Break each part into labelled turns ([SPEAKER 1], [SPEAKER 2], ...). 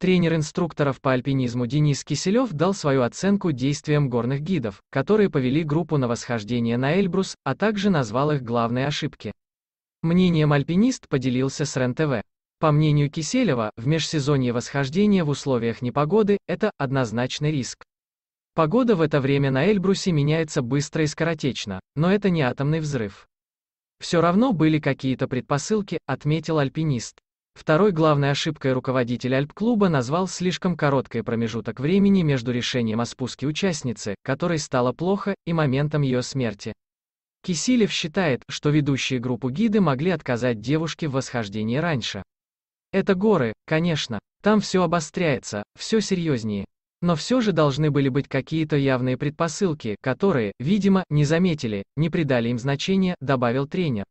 [SPEAKER 1] Тренер инструкторов по альпинизму Денис Киселев дал свою оценку действиям горных гидов, которые повели группу на восхождение на Эльбрус, а также назвал их главные ошибки. Мнением альпинист поделился с РЕН-ТВ. По мнению Киселева, в межсезонье восхождение в условиях непогоды – это однозначный риск. Погода в это время на Эльбрусе меняется быстро и скоротечно, но это не атомный взрыв. Все равно были какие-то предпосылки, отметил альпинист. Второй главной ошибкой руководитель Альп-клуба назвал слишком короткий промежуток времени между решением о спуске участницы, которой стало плохо, и моментом ее смерти. Кисилев считает, что ведущие группу гиды могли отказать девушке в восхождении раньше. Это горы, конечно. Там все обостряется, все серьезнее. Но все же должны были быть какие-то явные предпосылки, которые, видимо, не заметили, не придали им значения, добавил тренер.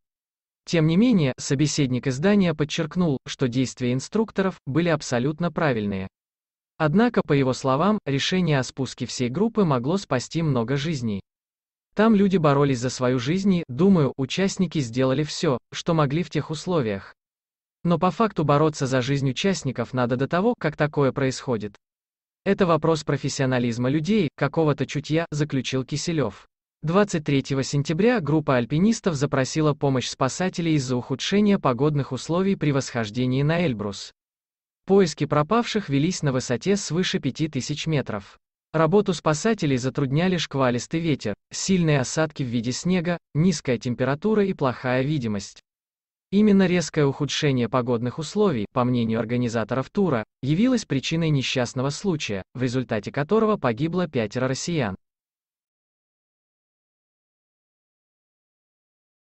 [SPEAKER 1] Тем не менее, собеседник издания подчеркнул, что действия инструкторов были абсолютно правильные. Однако, по его словам, решение о спуске всей группы могло спасти много жизней. Там люди боролись за свою жизнь и, думаю, участники сделали все, что могли в тех условиях. Но по факту бороться за жизнь участников надо до того, как такое происходит. Это вопрос профессионализма людей, какого-то чутья, заключил Киселев. 23 сентября группа альпинистов запросила помощь спасателей из-за ухудшения погодных условий при восхождении на Эльбрус. Поиски пропавших велись на высоте свыше 5000 метров. Работу спасателей затрудняли шквалистый ветер, сильные осадки в виде снега, низкая температура и плохая видимость. Именно резкое ухудшение погодных условий, по мнению организаторов тура, явилось причиной несчастного случая, в результате которого погибло пятеро россиян.